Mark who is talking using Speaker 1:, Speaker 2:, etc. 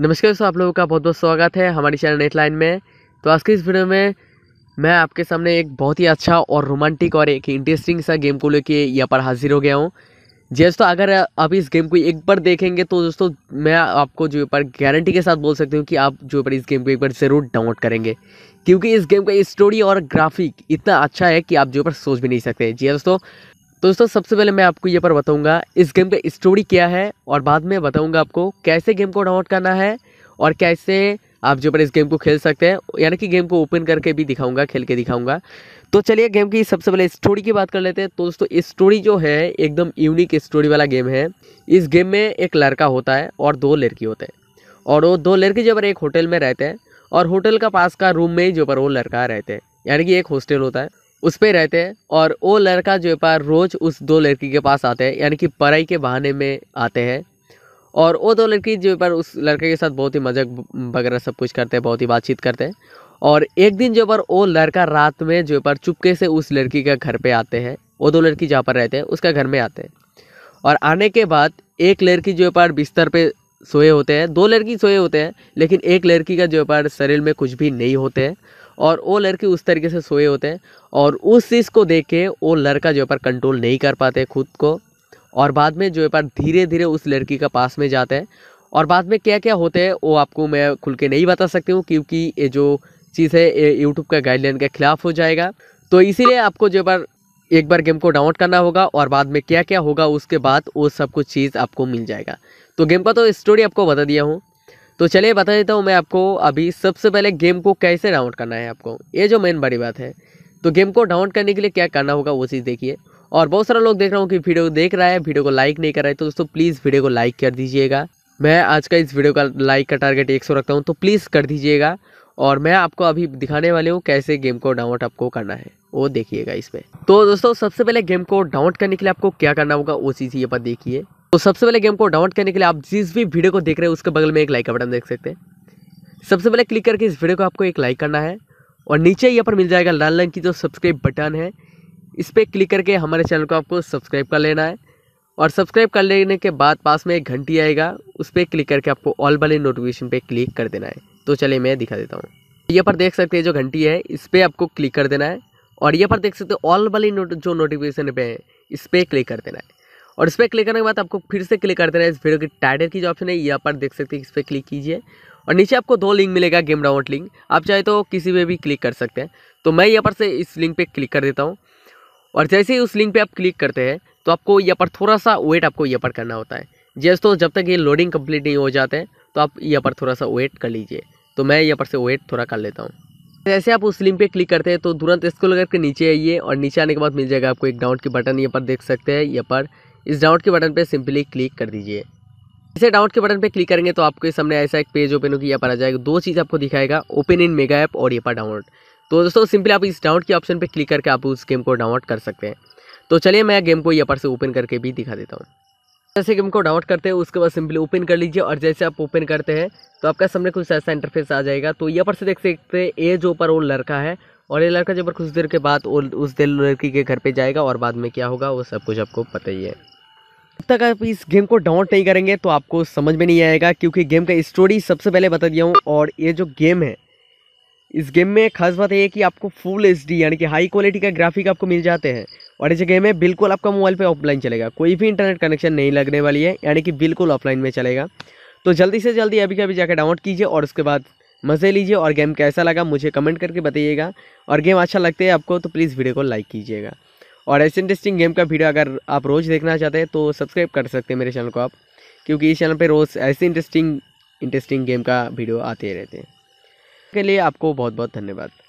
Speaker 1: नमस्कार दोस्तों आप लोगों का बहुत बहुत स्वागत है हमारी चैनल नेट लाइन में तो आज के इस वीडियो में मैं आपके सामने एक बहुत ही अच्छा और रोमांटिक और एक इंटरेस्टिंग सा गेम को लेके यहाँ पर हाजिर हो गया हूँ जी दोस्तों अगर आप इस गेम को एक बार देखेंगे तो दोस्तों मैं आपको जो पर गारंटी के साथ बोल सकती हूँ कि आप जो पर इस गेम को एक बार ज़रूर डाउनलोड करेंगे क्योंकि इस गेम का स्टोरी और ग्राफिक इतना अच्छा है कि आप जो पर सोच भी नहीं सकते जी दोस्तों तो दोस्तों सबसे पहले मैं आपको ये पर बताऊंगा इस गेम का स्टोरी क्या है और बाद में बताऊंगा आपको कैसे गेम को डाउनलोड करना है और कैसे आप जो पर इस गेम को खेल सकते हैं यानी कि गेम को ओपन करके भी दिखाऊंगा खेल के दिखाऊंगा तो चलिए गेम की सबसे पहले स्टोरी की बात कर लेते हैं तो दोस्तों स्टोरी जो है एकदम यूनिक स्टोरी वाला गेम है इस गेम में एक लड़का होता है और दो लड़की होते हैं और वो दो लड़के पर एक होटल में रहते हैं और होटल का पास का रूम में जो पर वो लड़का रहते हैं यानी कि एक हॉस्टल होता है उस पर रहते हैं और वो लड़का जो है रोज़ उस दो लड़की के पास आते हैं यानी कि पढ़ाई के बहाने में आते हैं और वो दो लड़की जो है उस लड़के के साथ बहुत ही मजाक वगैरह सब कुछ करते हैं बहुत ही बातचीत करते हैं और एक दिन जो पर वो लड़का रात में जो पर चुपके से उस लड़की के घर पे आते हैं वो दो लड़की जहाँ पर रहते हैं उसका घर में आते हैं और आने के बाद एक लड़की जो पर बिस्तर पे सोए होते हैं दो लड़की सोए होते हैं लेकिन एक लड़की का जो पर शरीर में कुछ भी नहीं होते हैं और वो लड़के उस तरीके से सोए होते हैं और उस चीज़ को देख के वो लड़का जो है पर कंट्रोल नहीं कर पाते खुद को और बाद में जो है पर धीरे धीरे उस लड़की का पास में जाते हैं और बाद में क्या क्या होते हैं वो आपको मैं खुल के नहीं बता सकती हूँ क्योंकि ये जो चीज़ है ये यूट्यूब का गाइडलाइन के ख़िलाफ़ हो जाएगा तो इसीलिए आपको जो पर एक बार गेम को डाउनलोड करना होगा और बाद में क्या क्या होगा उसके बाद वो सब कुछ चीज़ आपको मिल जाएगा तो गेम का तो स्टोरी आपको बता दिया हूँ तो चलिए बता देता हूँ मैं आपको अभी सबसे पहले गेम को कैसे डाउनलोड करना है आपको ये जो मेन बड़ी बात है तो गेम को डाउनलोड करने के लिए क्या करना होगा वो चीज़ देखिए और बहुत सारा लोग देख रहा हूँ कि वीडियो देख रहा है वीडियो को लाइक नहीं कर रहा है तो दोस्तों प्लीज़ वीडियो को लाइक कर दीजिएगा मैं आज का इस वीडियो का लाइक का टारगेट एक रखता हूँ तो प्लीज़ कर दीजिएगा और मैं आपको अभी दिखाने वाले हूँ कैसे गेम को डाउनलोड आपको करना है वो देखिएगा इसमें तो दोस्तों सबसे पहले गेम को डाउनलोड करने के लिए आपको क्या करना होगा वो चीज़ ये पर देखिए तो सबसे पहले गेम को डाउनलोड करने के लिए आप जिस भी वीडियो को देख रहे हैं उसके बगल में एक लाइक का बटन देख सकते हैं सबसे पहले क्लिक करके इस वीडियो को आपको एक लाइक करना है और नीचे यहाँ पर मिल जाएगा लाल रंग की जो सब्सक्राइब बटन है इस पर क्लिक करके हमारे चैनल को आपको सब्सक्राइब कर लेना है और सब्सक्राइब कर लेने के बाद पास में एक घंटी आएगा उस पर क्लिक करके आपको ऑल वाले नोटिफिकेशन पर क्लिक कर देना है तो चलिए मैं दिखा देता हूँ यहाँ पर देख सकते हैं जो घंटी है इस पर आपको क्लिक कर देना है और यहाँ पर देख सकते हो ऑल वाली जो नोटिफिकेशन पे है इस पर क्लिक कर देना है और इस पर क्लिक करने के बाद आपको फिर से क्लिक करते रहे इस वीडियो की टाइटल की जो ऑप्शन है यहाँ पर देख सकते हैं इस पर क्लिक कीजिए और नीचे आपको दो लिंक मिलेगा गेम डाउनलोड लिंक आप चाहे तो किसी पर भी क्लिक कर सकते हैं तो मैं यहाँ पर से इस लिंक पर क्लिक कर देता हूँ और जैसे ही उस लिंक पर आप क्लिक करते हैं तो आपको यहाँ पर थोड़ा सा वेट आपको यहाँ पर करना होता है जैसे तो जब तक ये लोडिंग कंप्लीट नहीं हो जाते हैं तो आप यहाँ पर थोड़ा सा वेट कर लीजिए तो मैं यहाँ पर से वेट थोड़ा कर लेता हूँ जैसे आप उस लिंक पे क्लिक करते हैं तो तुरंत स्क्रॉल करके नीचे आइए और नीचे आने के बाद मिल जाएगा आपको एक डाउन की बटन यहाँ पर देख सकते हैं यहाँ पर इस डाउट के बटन पर सिंपली क्लिक कर दीजिए इसे डाउट के बटन पर क्लिक करेंगे तो आपके सामने ऐसा एक पेज ओपन होगी यहाँ पर आ जाएगा दो चीज़ आपको दिखाएगा ओपन इन मेगा ऐप और पर डाउनलोड तो दोस्तों सिंपली आप इस डाउट के ऑप्शन पर क्लिक करके आप उस गेम को डाउनलोड कर सकते हैं तो चलिए मैं गेम को यहाँ से ओपन करके भी दिखा देता हूँ जैसे गेम को डाउनलोड करते हैं उसके बाद सिंपली ओपन कर लीजिए और जैसे आप ओपन करते हैं तो आपका सामने कुछ ऐसा इंटरफेस आ जाएगा तो यहाँ पर से देख सकते हैं ये जो पर वो लड़का है और ये लड़का जब कुछ देर के बाद उस दिन लड़की के घर पे जाएगा और बाद में क्या होगा वो सब कुछ आपको पता ही है तक आप इस गेम को डाउनलोड नहीं करेंगे तो आपको समझ में नहीं आएगा क्योंकि गेम का स्टोरी सबसे पहले बता दिया हूँ और ये जो गेम है इस गेम में खास बात यह है कि आपको फुल एच यानी कि हाई क्वालिटी का ग्राफिक आपको मिल जाते हैं और ये गेम है बिल्कुल आपका मोबाइल पे ऑफलाइन चलेगा कोई भी इंटरनेट कनेक्शन नहीं लगने वाली है यानी कि बिल्कुल ऑफलाइन में चलेगा तो जल्दी से जल्दी अभी कभी जाकर डाउनलोड कीजिए और उसके बाद मज़े लीजिए और गेम कैसा लगा मुझे कमेंट करके बताइएगा और गेम अच्छा लगता है आपको तो प्लीज़ वीडियो को लाइक कीजिएगा और ऐसे इंटरेस्टिंग गेम का वीडियो अगर आप रोज़ देखना चाहते हैं तो सब्सक्राइब कर सकते हैं मेरे चैनल को आप क्योंकि इस चैनल पर रोज़ ऐसे इंटरेस्टिंग इंटरेस्टिंग गेम का वीडियो आते रहते हैं के लिए आपको बहुत बहुत धन्यवाद